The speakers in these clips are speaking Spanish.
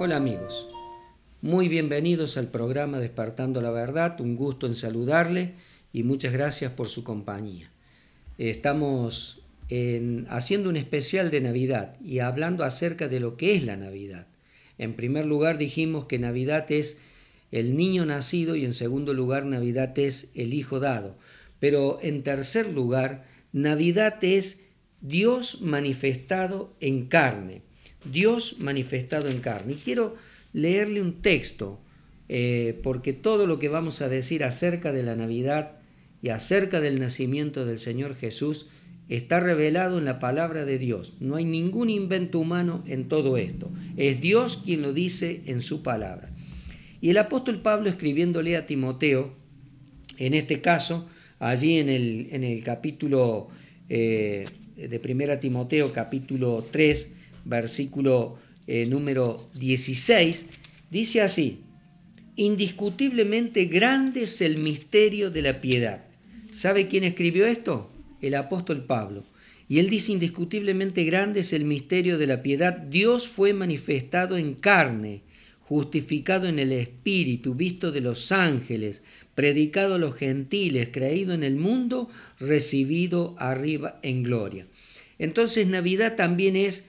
Hola amigos, muy bienvenidos al programa Despertando la Verdad, un gusto en saludarle y muchas gracias por su compañía. Estamos haciendo un especial de Navidad y hablando acerca de lo que es la Navidad. En primer lugar dijimos que Navidad es el niño nacido y en segundo lugar Navidad es el hijo dado. Pero en tercer lugar, Navidad es Dios manifestado en carne. Dios manifestado en carne. Y quiero leerle un texto, eh, porque todo lo que vamos a decir acerca de la Navidad y acerca del nacimiento del Señor Jesús está revelado en la palabra de Dios. No hay ningún invento humano en todo esto. Es Dios quien lo dice en su palabra. Y el apóstol Pablo escribiéndole a Timoteo, en este caso, allí en el, en el capítulo eh, de Primera Timoteo, capítulo 3, versículo eh, número 16, dice así, indiscutiblemente grande es el misterio de la piedad. ¿Sabe quién escribió esto? El apóstol Pablo. Y él dice, indiscutiblemente grande es el misterio de la piedad. Dios fue manifestado en carne, justificado en el Espíritu, visto de los ángeles, predicado a los gentiles, creído en el mundo, recibido arriba en gloria. Entonces Navidad también es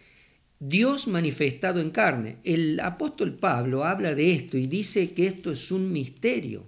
Dios manifestado en carne. El apóstol Pablo habla de esto y dice que esto es un misterio.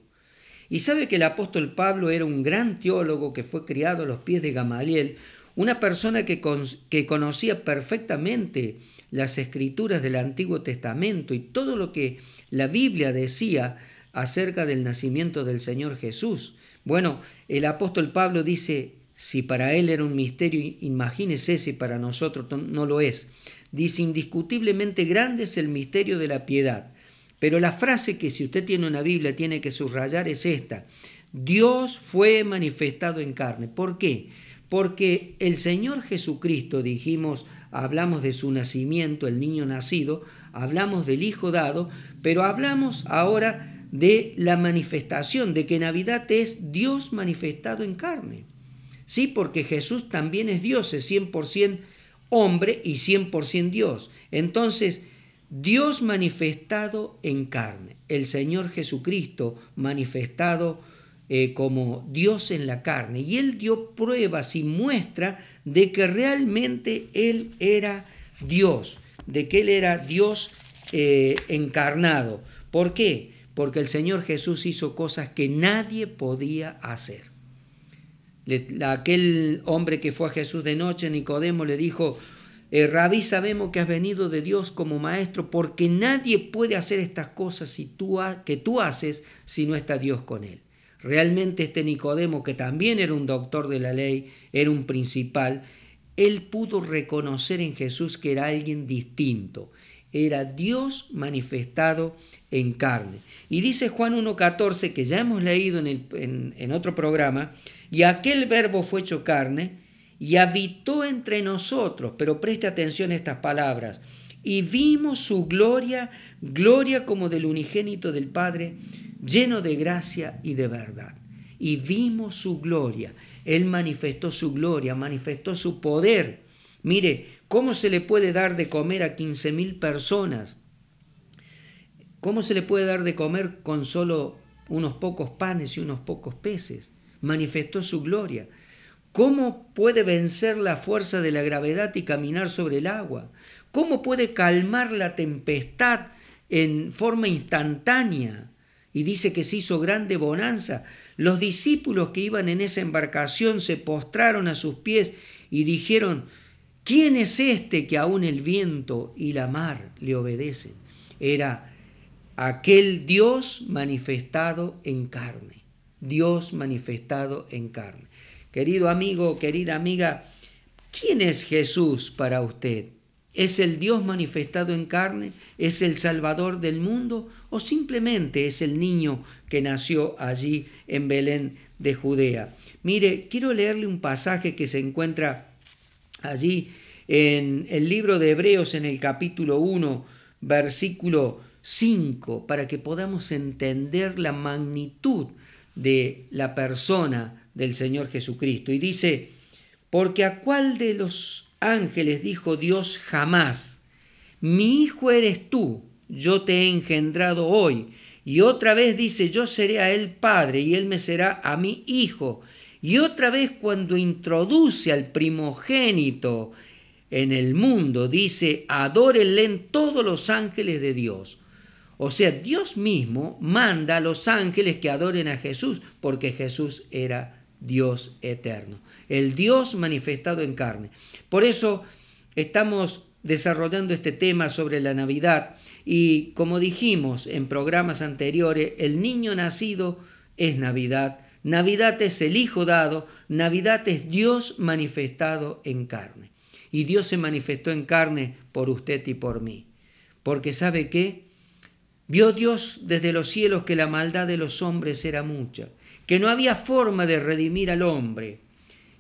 Y sabe que el apóstol Pablo era un gran teólogo que fue criado a los pies de Gamaliel, una persona que, conocía perfectamente las escrituras del Antiguo Testamento y todo lo que la Biblia decía acerca del nacimiento del Señor Jesús. Bueno, el apóstol Pablo dice, si para él era un misterio, imagínese si para nosotros no lo es dice indiscutiblemente grande es el misterio de la piedad. Pero la frase que si usted tiene una Biblia tiene que subrayar es esta. Dios fue manifestado en carne. ¿Por qué? Porque el Señor Jesucristo, dijimos, hablamos de su nacimiento, el niño nacido, hablamos del Hijo dado, pero hablamos ahora de la manifestación, de que Navidad es Dios manifestado en carne. Sí, porque Jesús también es Dios, es 100% hombre y 100% Dios. Entonces, Dios manifestado en carne, el Señor Jesucristo manifestado eh, como Dios en la carne. Y Él dio pruebas y muestra de que realmente Él era Dios, de que Él era Dios eh, encarnado. ¿Por qué? Porque el Señor Jesús hizo cosas que nadie podía hacer aquel hombre que fue a Jesús de noche, Nicodemo, le dijo, eh, Rabí, sabemos que has venido de Dios como maestro, porque nadie puede hacer estas cosas tú que tú haces si no está Dios con él. Realmente este Nicodemo, que también era un doctor de la ley, era un principal, él pudo reconocer en Jesús que era alguien distinto, era Dios manifestado en carne. Y dice Juan 1.14, que ya hemos leído en, el, en, otro programa, y aquel verbo fue hecho carne y habitó entre nosotros, pero preste atención a estas palabras, y vimos su gloria, gloria como del unigénito del Padre, lleno de gracia y de verdad. Y vimos su gloria, Él manifestó su gloria, manifestó su poder. Mire, ¿cómo se le puede dar de comer a 15 mil personas? ¿Cómo se le puede dar de comer con solo unos pocos panes y unos pocos peces? Manifestó su gloria. ¿Cómo puede vencer la fuerza de la gravedad y caminar sobre el agua? ¿Cómo puede calmar la tempestad en forma instantánea? Y dice que se hizo grande bonanza. Los discípulos que iban en esa embarcación se postraron a sus pies y dijeron, ¿quién es este que aún el viento y la mar le obedecen? Era aquel Dios manifestado en carne, Dios manifestado en carne. Querido amigo, querida amiga, ¿quién es Jesús para usted? ¿Es el Dios manifestado en carne? ¿Es el Salvador del mundo? ¿O simplemente es el niño que nació allí en Belén de Judea? Mire, quiero leerle un pasaje que se encuentra allí en el libro de Hebreos en el capítulo 1, versículo cinco, para que podamos entender la magnitud de la persona del Señor Jesucristo. Y dice, porque a cuál de los ángeles dijo Dios jamás, mi hijo eres tú, yo te he engendrado hoy. Y otra vez dice, yo seré a él padre y él me será a mi hijo. Y otra vez cuando introduce al primogénito en el mundo, dice, adórenle en todos los ángeles de Dios. O sea, Dios mismo manda a los ángeles que adoren a Jesús, porque Jesús era Dios eterno, el Dios manifestado en carne. Por eso estamos desarrollando este tema sobre la Navidad y como dijimos en programas anteriores, el niño nacido es Navidad, Navidad es el Hijo dado, Navidad es Dios manifestado en carne. Y Dios se manifestó en carne por usted y por mí. Porque sabe que Vio Dios desde los cielos que la maldad de los hombres era mucha, que no había forma de redimir al hombre.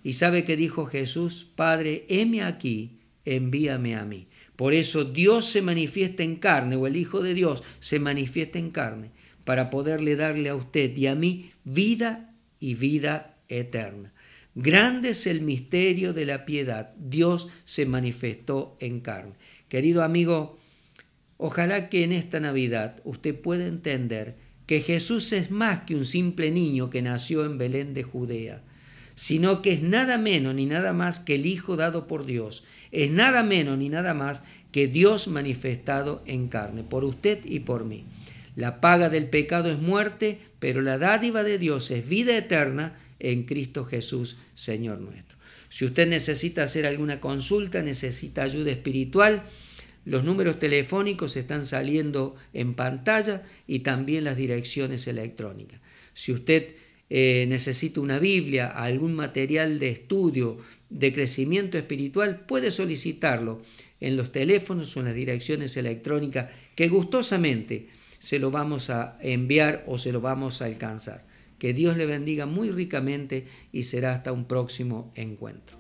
Y sabe que dijo Jesús, Padre, heme aquí, envíame a mí. Por eso Dios se manifiesta en carne, o el Hijo de Dios se manifiesta en carne, para poderle darle a usted y a mí vida y vida eterna. Grande es el misterio de la piedad. Dios se manifestó en carne. Querido amigo, Ojalá que en esta Navidad usted pueda entender que Jesús es más que un simple niño que nació en Belén de Judea, sino que es nada menos ni nada más que el Hijo dado por Dios, es nada menos ni nada más que Dios manifestado en carne, por usted y por mí. La paga del pecado es muerte, pero la dádiva de Dios es vida eterna en Cristo Jesús, Señor nuestro. Si usted necesita hacer alguna consulta, necesita ayuda espiritual, los números telefónicos están saliendo en pantalla y también las direcciones electrónicas. Si usted eh, necesita una Biblia, algún material de estudio, de crecimiento espiritual, puede solicitarlo en los teléfonos o en las direcciones electrónicas que gustosamente se lo vamos a enviar o se lo vamos a alcanzar. Que Dios le bendiga muy ricamente y será hasta un próximo encuentro.